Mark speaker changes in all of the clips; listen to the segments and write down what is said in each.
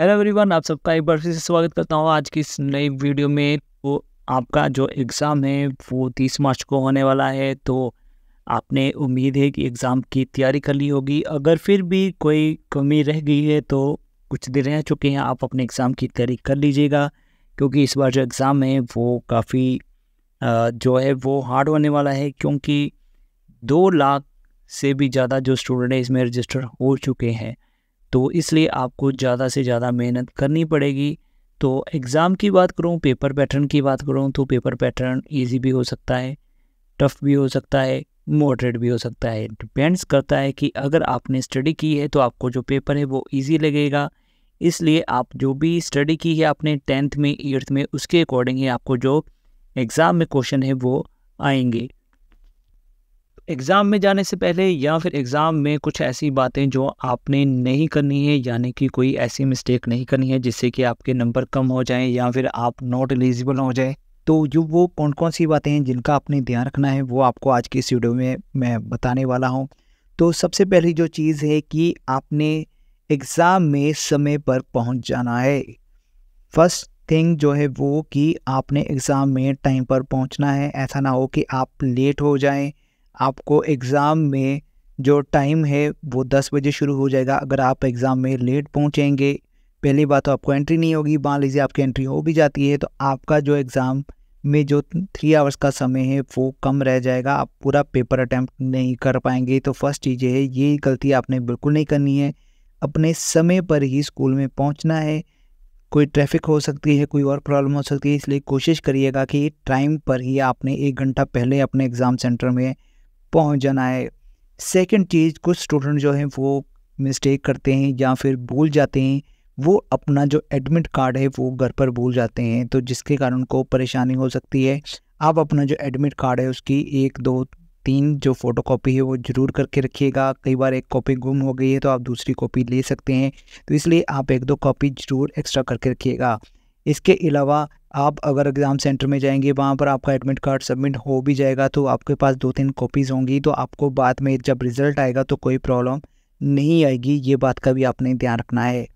Speaker 1: hello everyone आप सबका एक बार फिर से स्वागत करता हूँ आज की इस नई वीडियो में तो आपका जो एग्ज़ाम है वो तीस मार्च को होने वाला है तो आपने उम्मीद है कि एग्ज़ाम की तैयारी कर ली होगी अगर फिर भी कोई कमी रह गई है तो कुछ दिन रह चुके हैं आप अपने एग्ज़ाम की तैयारी कर लीजिएगा क्योंकि इस बार जो एग्ज़ाम है वो काफ़ी जो है वो हार्ड होने वाला है क्योंकि दो लाख से भी ज़्यादा जो स्टूडेंट हैं इसमें रजिस्टर हो चुके हैं तो इसलिए आपको ज़्यादा से ज़्यादा मेहनत करनी पड़ेगी तो एग्ज़ाम की बात करूँ पेपर पैटर्न की बात करूँ तो पेपर पैटर्न ईजी भी हो सकता है टफ़ भी हो सकता है मॉडरेट भी हो सकता है डिपेंड्स करता है कि अगर आपने स्टडी की है तो आपको जो पेपर है वो ईजी लगेगा इसलिए आप जो भी स्टडी की है आपने टेंथ में एट्थ में उसके अकॉर्डिंग ही आपको जो एग्ज़ाम में क्वेश्चन है वो आएंगे एग्ज़ाम में जाने से पहले या फिर एग्ज़ाम में कुछ ऐसी बातें जो आपने नहीं करनी है यानी कि कोई ऐसी मिस्टेक नहीं करनी है जिससे कि आपके नंबर कम हो जाएं या फिर आप नॉट एलिजिबल हो जाए
Speaker 2: तो जो वो कौन कौन सी बातें हैं जिनका आपने ध्यान रखना है वो आपको आज की इस वीडियो में मैं बताने वाला हूँ तो सबसे पहली जो चीज़ है कि आपने एग्ज़ाम में समय पर पहुँच जाना है फर्स्ट थिंग जो है वो कि आपने एग्ज़ाम में टाइम पर पहुँचना है ऐसा ना हो कि आप लेट हो जाएँ आपको एग्ज़ाम में जो टाइम है वो दस बजे शुरू हो जाएगा अगर आप एग्ज़ाम में लेट पहुँचेंगे पहली बात तो आपको एंट्री नहीं होगी मान लीजिए आपकी एंट्री हो भी जाती है तो आपका जो एग्ज़ाम में जो थ्री आवर्स का समय है वो कम रह जाएगा आप पूरा पेपर अटैम्प्ट नहीं कर पाएंगे तो फर्स्ट चीज़ है ये गलती आपने बिल्कुल नहीं करनी है अपने समय पर ही स्कूल में पहुंचना है कोई ट्रैफिक हो सकती है कोई और प्रॉब्लम हो सकती है इसलिए कोशिश करिएगा कि टाइम पर ही आपने एक घंटा पहले अपने एग्ज़ाम सेंटर में पहुँच जाना है सेकंड चीज़ कुछ स्टूडेंट जो हैं वो मिस्टेक करते हैं या फिर भूल जाते हैं वो अपना जो एडमिट कार्ड है वो घर पर भूल जाते हैं तो जिसके कारण उनको परेशानी हो सकती है आप अपना जो एडमिट कार्ड है उसकी एक दो तीन जो फ़ोटो कॉपी है वो ज़रूर करके रखिएगा कई बार एक कॉपी गुम हो गई है तो आप दूसरी कॉपी ले सकते हैं तो इसलिए आप एक दो कॉपी ज़रूर एक्स्ट्रा करके रखिएगा इसके अलावा आप अगर एग्ज़ाम सेंटर में जाएंगे वहाँ पर आपका एडमिट कार्ड सबमिट हो भी जाएगा तो आपके पास दो तीन कॉपीज़ होंगी तो आपको बाद में जब रिज़ल्ट आएगा तो कोई प्रॉब्लम नहीं आएगी ये बात का भी आपने ध्यान रखना है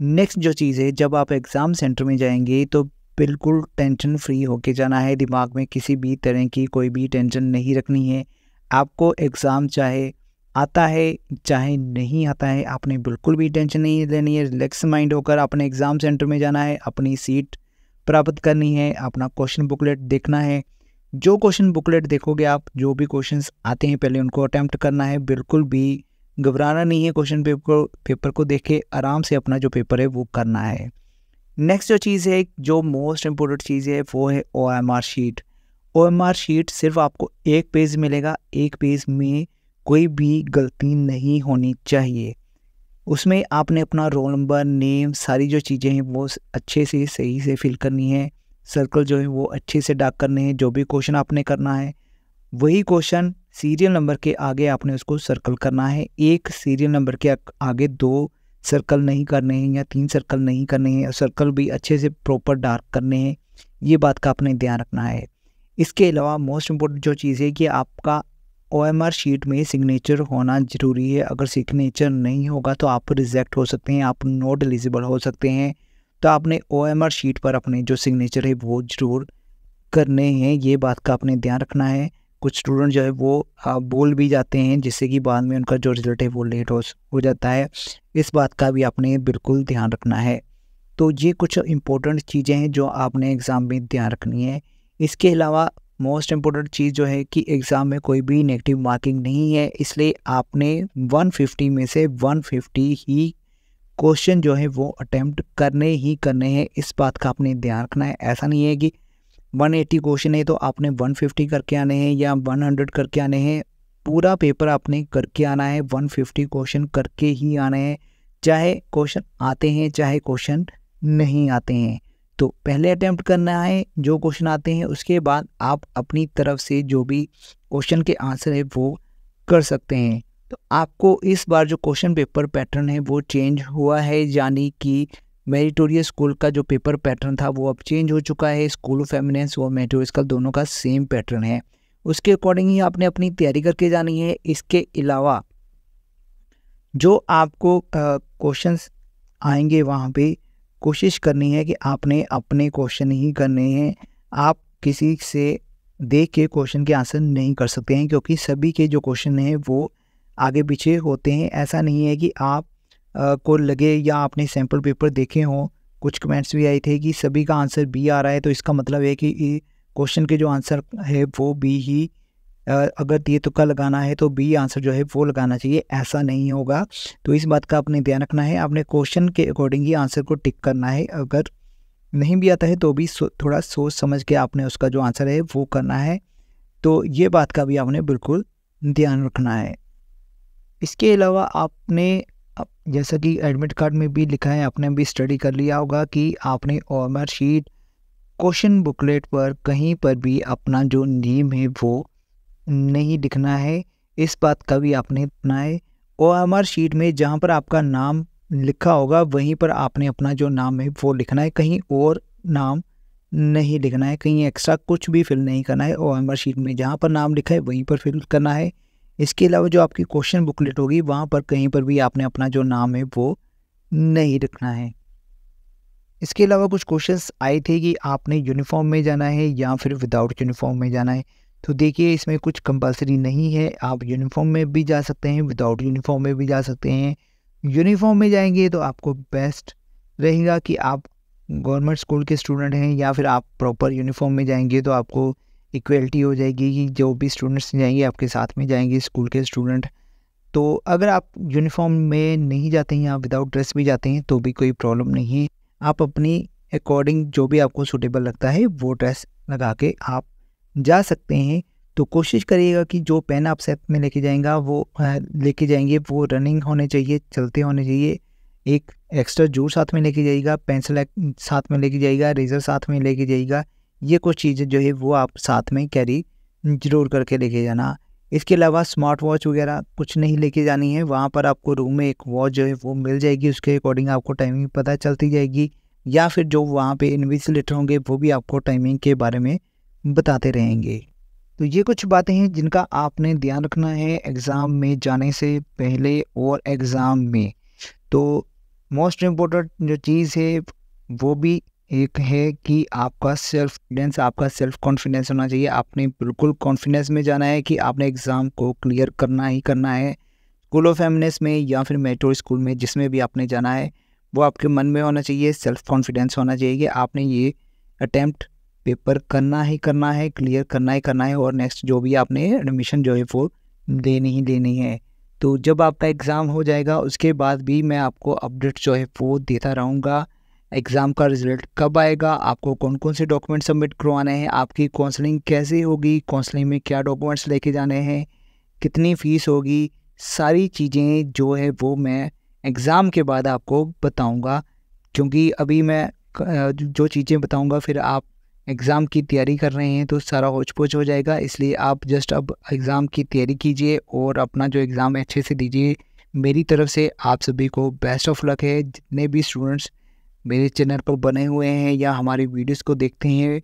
Speaker 2: नेक्स्ट जो चीज़ है जब आप एग्ज़ाम सेंटर में जाएंगे तो बिल्कुल टेंशन फ्री होके जाना है दिमाग में किसी भी तरह की कोई भी टेंशन नहीं रखनी है आपको एग्ज़ाम चाहे आता है चाहे नहीं आता है आपने बिल्कुल भी टेंशन नहीं लेनी है रिलैक्स माइंड होकर अपने एग्ज़ाम सेंटर में जाना है अपनी सीट प्राप्त करनी है अपना क्वेश्चन बुकलेट देखना है जो क्वेश्चन बुकलेट देखोगे आप जो भी क्वेश्चन आते हैं पहले उनको अटैम्प्ट करना है बिल्कुल भी घबराना नहीं है क्वेश्चन पेपर को पेपर को देख के आराम से अपना जो पेपर है वो करना है नेक्स्ट जो चीज़ है जो मोस्ट इम्पोर्टेंट चीज़ है वो है O M R sheet O M R sheet सिर्फ आपको एक पेज मिलेगा एक पेज में कोई भी गलती नहीं होनी चाहिए उसमें आपने अपना रोल नंबर नेम सारी जो चीज़ें हैं वो अच्छे से सही से फिल करनी है सर्कल जो है वो अच्छे से डाक करने हैं जो भी क्वेश्चन आपने करना है वही क्वेश्चन सीरियल नंबर के आगे आपने उसको सर्कल करना है एक सीरियल नंबर के आगे दो सर्कल नहीं करने हैं या तीन सर्कल नहीं करने हैं और सर्कल भी अच्छे से प्रॉपर डार्क करने हैं ये बात का आपने ध्यान रखना है इसके अलावा मोस्ट इम्पोर्टेंट जो चीज़ है कि आपका ओ एम आर शीट में सिग्नेचर होना ज़रूरी है अगर सिग्नेचर नहीं होगा तो आप रिजेक्ट हो सकते हैं आप नॉट एलिजिबल हो सकते हैं तो आपने ओ एम आर शीट पर अपने जो सिग्नेचर है वो ज़रूर करने हैं ये बात का आपने ध्यान रखना है कुछ स्टूडेंट जो है वो हाँ, बोल भी जाते हैं जिससे कि बाद में उनका जो रिजल्ट है वो लेट हो हो जाता है इस बात का भी आपने बिल्कुल ध्यान रखना है तो ये कुछ इम्पोर्टेंट चीज़ें हैं जो आपने एग्ज़ाम में ध्यान रखनी है इसके अलावा मोस्ट इम्पोर्टेंट चीज़ जो है कि एग्ज़ाम में कोई भी नेगेटिव मार्किंग नहीं है इसलिए आपने 150 में से 150 ही क्वेश्चन जो है वो अटैम्प्ट करने ही करने हैं इस बात का आपने ध्यान रखना है ऐसा नहीं है कि 180 क्वेश्चन है तो आपने 150 करके आने हैं या 100 करके आने हैं पूरा पेपर आपने करके आना है 150 क्वेश्चन करके ही आने हैं चाहे क्वेश्चन आते हैं चाहे क्वेश्चन नहीं आते हैं तो पहले अटैम्प्ट करना है जो क्वेश्चन आते हैं उसके बाद आप अपनी तरफ से जो भी क्वेश्चन के आंसर है वो कर सकते हैं तो आपको इस बार जो क्वेश्चन पेपर पैटर्न है वो चेंज हुआ है यानी कि मेरिटोरियस स्कूल का जो पेपर पैटर्न था वो अब चेंज हो चुका है स्कूल ऑफ एमिनेंस और मेरिटोरियस का दोनों का सेम पैटर्न है उसके अकॉर्डिंग ही आपने अपनी तैयारी करके जानी है इसके अलावा जो आपको क्वेश्चंस आएंगे वहाँ पे कोशिश करनी है कि आपने अपने क्वेश्चन ही करने हैं आप किसी से देख के क्वेश्चन के आंसर नहीं कर सकते हैं क्योंकि सभी के जो क्वेश्चन हैं वो आगे पीछे होते हैं ऐसा नहीं है कि आप आ, को लगे या आपने सैम्पल पेपर देखे हों कुछ कमेंट्स भी आए थे कि सभी का आंसर बी आ रहा है तो इसका मतलब है कि क्वेश्चन के जो आंसर है वो बी ही अगर ये तुक्का लगाना है तो बी आंसर जो है वो लगाना चाहिए ऐसा नहीं होगा तो इस बात का आपने ध्यान रखना है आपने क्वेश्चन के अकॉर्डिंग ही आंसर को टिक करना है अगर नहीं भी आता है तो भी थोड़ा सोच समझ के आपने उसका जो आंसर है वो करना है तो ये बात का भी आपने बिल्कुल ध्यान रखना है इसके अलावा आपने जैसा कि एडमिट कार्ड में भी लिखा है आपने भी स्टडी कर लिया होगा कि आपने ऑमर शीट क्वेश्चन बुकलेट पर कहीं पर भी अपना जो नेम है वो नहीं लिखना है इस बात का भी आपने अपना है ओ एम आर शीट में जहाँ पर आपका नाम लिखा होगा वहीं पर आपने अपना जो नाम है वो लिखना है कहीं और नाम नहीं लिखना है कहीं एक्स्ट्रा कुछ भी फिल नहीं करना है ओ एम आर शीट में जहाँ पर नाम लिखा है वहीं पर फिल करना है इसके अलावा जो आपकी क्वेश्चन बुकलेट होगी वहाँ पर कहीं पर भी आपने अपना जो नाम है वो नहीं रखना है इसके अलावा कुछ क्वेश्चंस आए थे कि आपने यूनिफॉर्म में जाना है या फिर विदाउट यूनिफॉर्म में जाना है तो देखिए इसमें कुछ कंपलसरी नहीं है आप यूनिफॉर्म में भी जा सकते हैं विदाउट यूनिफॉर्म में भी जा सकते हैं यूनिफॉर्म में जाएंगे तो आपको बेस्ट रहेगा कि आप गवर्नमेंट स्कूल के स्टूडेंट हैं या फिर आप प्रॉपर यूनिफॉर्म में जाएंगे तो आपको इक्वलिटी हो जाएगी कि जो भी स्टूडेंट्स जाएंगे आपके साथ में जाएंगे स्कूल के स्टूडेंट तो अगर आप यूनिफॉर्म में नहीं जाते हैं या विदाउट ड्रेस भी जाते हैं तो भी कोई प्रॉब्लम नहीं है आप अपनी अकॉर्डिंग जो भी आपको सूटेबल लगता है वो ड्रेस लगा के आप जा सकते हैं तो कोशिश करिएगा कि जो पेन आप सेट में लेके जाएंगा वो लेके जाएंगे वो रनिंग होने चाहिए चलते होने चाहिए एक एक्स्ट्रा जूर साथ में लेके जाएगा पेंसिल साथ में लेके जाएगा रेजर साथ में लेके जाइएगा ये कुछ चीज़ें जो है वो आप साथ में कैरी ज़रूर करके लेके जाना इसके अलावा स्मार्ट वॉच वगैरह कुछ नहीं लेके जानी है वहाँ पर आपको रूम में एक वॉच जो है वो मिल जाएगी उसके अकॉर्डिंग आपको टाइमिंग पता चलती जाएगी या फिर जो वहाँ पे इन्विजिलेटर होंगे वो भी आपको टाइमिंग के बारे में बताते रहेंगे तो ये कुछ बातें हैं जिनका आपने ध्यान रखना है एग्ज़ाम में जाने से पहले और एग्ज़ाम में तो मोस्ट इम्पोर्टेंट जो चीज़ है वो भी एक है कि आपका सेल्फ कॉन्फिडेंस आपका सेल्फ कॉन्फिडेंस होना चाहिए आपने बिल्कुल कॉन्फिडेंस में जाना है कि आपने एग्ज़ाम को क्लियर करना ही करना है स्कूल ऑफ एमनेस में या फिर मेट्रो स्कूल में जिसमें भी आपने जाना है वो आपके मन में होना चाहिए सेल्फ कॉन्फिडेंस होना चाहिए आपने ये अटैम्प्ट पेपर करना ही करना है क्लियर करना ही करना है और नेक्स्ट जो भी आपने एडमिशन जो है वो देनी ही देनी है तो जब आपका एग्ज़ाम हो जाएगा उसके बाद भी मैं आपको अपडेट जो है वो देता रहूँगा एग्ज़ाम का रिजल्ट कब आएगा आपको कौन कौन से डॉक्यूमेंट सबमिट करवाने हैं आपकी काउंसलिंग कैसे होगी काउंसलिंग में क्या डॉक्यूमेंट्स लेके जाने हैं कितनी फ़ीस होगी सारी चीज़ें जो है वो मैं एग्ज़ाम के बाद आपको बताऊँगा क्योंकि अभी मैं जो चीज़ें बताऊँगा फिर आप एग्ज़ाम की तैयारी कर रहे हैं तो सारा होच पोच हो जाएगा इसलिए आप जस्ट अब एग्ज़ाम की तैयारी कीजिए और अपना जो एग्ज़ाम है अच्छे से दीजिए मेरी तरफ से आप सभी को बेस्ट ऑफ लक है जितने भी स्टूडेंट्स मेरे चैनल पर बने हुए हैं या हमारी वीडियोस को देखते हैं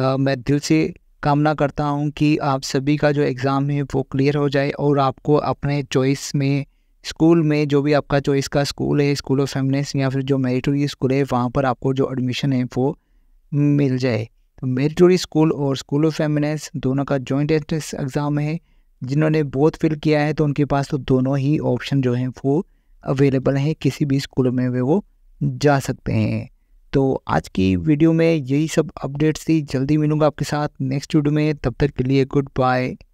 Speaker 2: आ, मैं दिल से कामना करता हूँ कि आप सभी का जो एग्ज़ाम है वो क्लियर हो जाए और आपको अपने चॉइस में स्कूल में जो भी आपका चॉइस का स्कूल है स्कूल ऑफ फेमनेस या फिर जो मेरिटोरी स्कूल है वहाँ पर आपको जो एडमिशन है वो मिल जाए तो मेरिटोरी स्कूल और स्कूल ऑफ फेमिनेंस दोनों का जॉइंट एंट्रेंस एग्ज़ाम है जिन्होंने बोथ फिल किया है तो उनके पास तो दोनों ही ऑप्शन जो हैं वो अवेलेबल हैं किसी भी स्कूल में वे वो जा सकते हैं तो आज की वीडियो में यही सब अपडेट्स थी जल्दी मिलूँगा आपके साथ नेक्स्ट वीडियो में तब तक के लिए गुड बाय